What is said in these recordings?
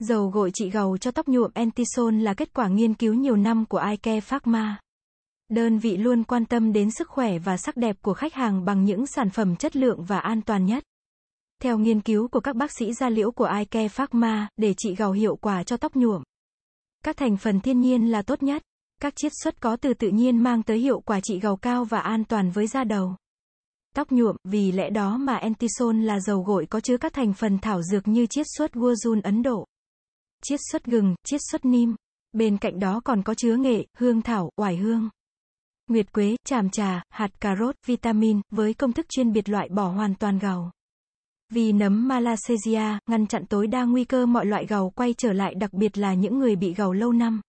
Dầu gội trị gầu cho tóc nhuộm Entison là kết quả nghiên cứu nhiều năm của iCare Pharma. Đơn vị luôn quan tâm đến sức khỏe và sắc đẹp của khách hàng bằng những sản phẩm chất lượng và an toàn nhất. Theo nghiên cứu của các bác sĩ da liễu của iCare Pharma, để trị gầu hiệu quả cho tóc nhuộm, các thành phần thiên nhiên là tốt nhất. Các chiết xuất có từ tự nhiên mang tới hiệu quả trị gầu cao và an toàn với da đầu. Tóc nhuộm, vì lẽ đó mà Entison là dầu gội có chứa các thành phần thảo dược như chiết xuất guazun Ấn Độ chiết xuất gừng, chiết xuất nim. Bên cạnh đó còn có chứa nghệ, hương thảo, oải hương. Nguyệt quế, chàm trà, hạt cà rốt, vitamin, với công thức chuyên biệt loại bỏ hoàn toàn gầu. Vì nấm Malassezia, ngăn chặn tối đa nguy cơ mọi loại gầu quay trở lại đặc biệt là những người bị gầu lâu năm.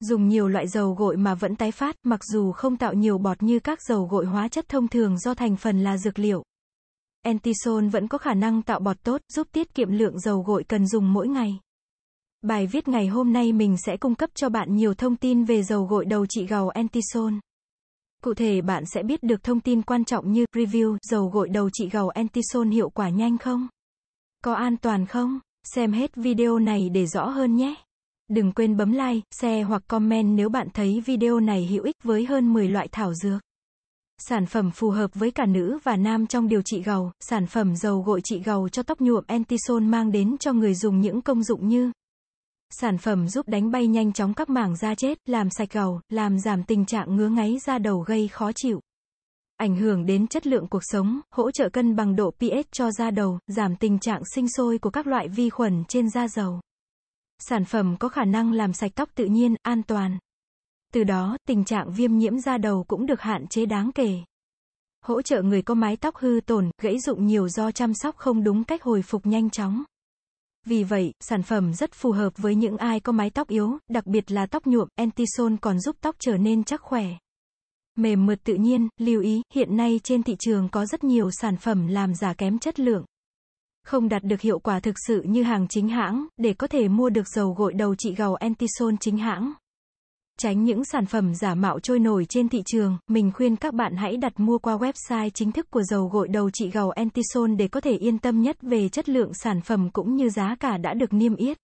Dùng nhiều loại dầu gội mà vẫn tái phát, mặc dù không tạo nhiều bọt như các dầu gội hóa chất thông thường do thành phần là dược liệu. Entisol vẫn có khả năng tạo bọt tốt, giúp tiết kiệm lượng dầu gội cần dùng mỗi ngày. Bài viết ngày hôm nay mình sẽ cung cấp cho bạn nhiều thông tin về dầu gội đầu trị gàu Antisol. Cụ thể bạn sẽ biết được thông tin quan trọng như review dầu gội đầu trị gàu Antisol hiệu quả nhanh không? Có an toàn không? Xem hết video này để rõ hơn nhé. Đừng quên bấm like, share hoặc comment nếu bạn thấy video này hữu ích với hơn 10 loại thảo dược. Sản phẩm phù hợp với cả nữ và nam trong điều trị gàu. sản phẩm dầu gội trị gàu cho tóc nhuộm Antisol mang đến cho người dùng những công dụng như sản phẩm giúp đánh bay nhanh chóng các mảng da chết, làm sạch gầu, làm giảm tình trạng ngứa ngáy da đầu gây khó chịu. Ảnh hưởng đến chất lượng cuộc sống, hỗ trợ cân bằng độ pH cho da đầu, giảm tình trạng sinh sôi của các loại vi khuẩn trên da dầu. Sản phẩm có khả năng làm sạch tóc tự nhiên, an toàn. Từ đó, tình trạng viêm nhiễm da đầu cũng được hạn chế đáng kể. Hỗ trợ người có mái tóc hư tổn, gãy rụng nhiều do chăm sóc không đúng cách hồi phục nhanh chóng. Vì vậy, sản phẩm rất phù hợp với những ai có mái tóc yếu, đặc biệt là tóc nhuộm, Entison còn giúp tóc trở nên chắc khỏe. Mềm mượt tự nhiên, lưu ý, hiện nay trên thị trường có rất nhiều sản phẩm làm giả kém chất lượng. Không đạt được hiệu quả thực sự như hàng chính hãng, để có thể mua được dầu gội đầu trị gầu Entison chính hãng. Tránh những sản phẩm giả mạo trôi nổi trên thị trường, mình khuyên các bạn hãy đặt mua qua website chính thức của dầu gội đầu trị gầu Entison để có thể yên tâm nhất về chất lượng sản phẩm cũng như giá cả đã được niêm yết.